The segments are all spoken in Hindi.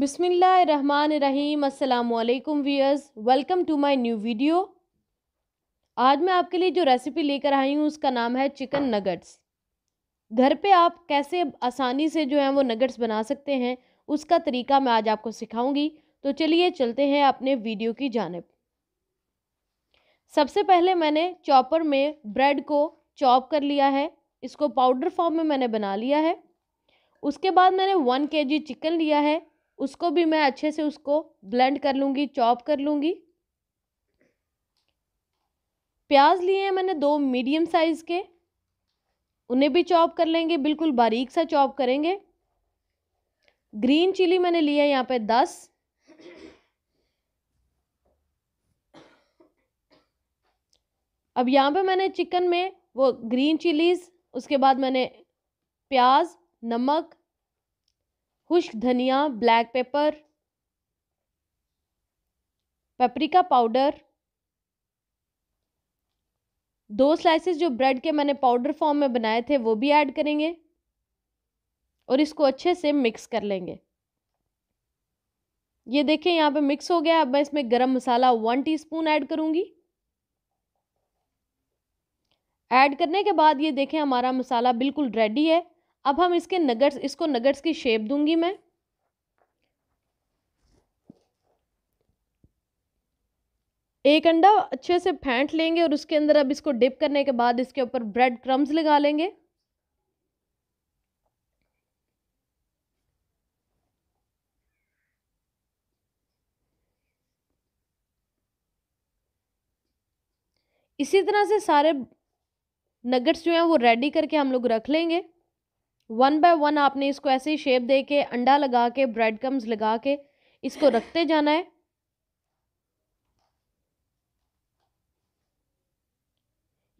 बिसमीम् अल्लाम वीयर्स welcome to my new video आज मैं आपके लिए जो रेसिपी लेकर आई हूँ उसका नाम है चिकन नगट्स घर पे आप कैसे आसानी से जो है वो नगट्स बना सकते हैं उसका तरीका मैं आज आपको सिखाऊंगी तो चलिए चलते हैं अपने वीडियो की जानब सबसे पहले मैंने चॉपर में ब्रेड को चॉप कर लिया है इसको पाउडर फॉर्म में मैंने बना लिया है उसके बाद मैंने वन के जी चिकन लिया है उसको भी मैं अच्छे से उसको ब्लेंड कर लूँगी चॉप कर लूँगी प्याज लिए हैं मैंने दो मीडियम साइज़ के उन्हें भी चॉप कर लेंगे बिल्कुल बारीक सा चॉप करेंगे ग्रीन चिली मैंने लिया यहाँ पे दस अब यहाँ पे मैंने चिकन में वो ग्रीन चिलीज़ उसके बाद मैंने प्याज नमक खुश्क धनिया ब्लैक पेपर पेपरिका पाउडर दो स्लाइसेस जो ब्रेड के मैंने पाउडर फॉर्म में बनाए थे वो भी ऐड करेंगे और इसको अच्छे से मिक्स कर लेंगे ये देखें यहाँ पे मिक्स हो गया अब मैं इसमें garam masala one teaspoon add करूँगी ऐड करने के बाद ये देखें हमारा मसाला बिल्कुल रेडी है अब हम इसके नगट्स इसको नगट्स की शेप दूंगी मैं एक अंडा अच्छे से फेंट लेंगे और उसके अंदर अब इसको डिप करने के बाद इसके ऊपर ब्रेड क्रम्स लगा लेंगे इसी तरह से सारे नगट्स जो हैं वो रेडी करके हम लोग रख लेंगे वन बाय वन आपने इसको ऐसे ही शेप दे के अंडा लगा के ब्रेड कम्स लगा के इसको रखते जाना है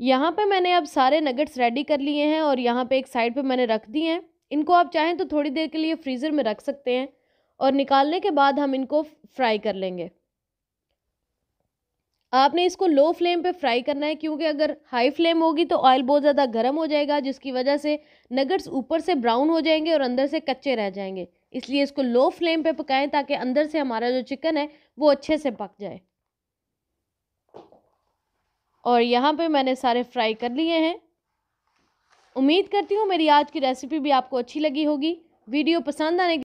यहाँ पे मैंने अब सारे नगेट्स रेडी कर लिए हैं और यहाँ पे एक साइड पे मैंने रख दिए हैं इनको आप चाहें तो थोड़ी देर के लिए फ्रीज़र में रख सकते हैं और निकालने के बाद हम इनको फ्राई कर लेंगे आपने इसको लो फ्लेम पे फ्राई करना है क्योंकि अगर हाई फ्लेम होगी तो ऑयल बहुत ज़्यादा गर्म हो जाएगा जिसकी वजह से नगट्स ऊपर से ब्राउन हो जाएंगे और अंदर से कच्चे रह जाएंगे इसलिए इसको लो फ्लेम पे पकाएं ताकि अंदर से हमारा जो चिकन है वो अच्छे से पक जाए और यहाँ पे मैंने सारे फ्राई कर लिए हैं उम्मीद करती हूँ मेरी आज की रेसिपी भी आपको अच्छी लगी होगी वीडियो पसंद आने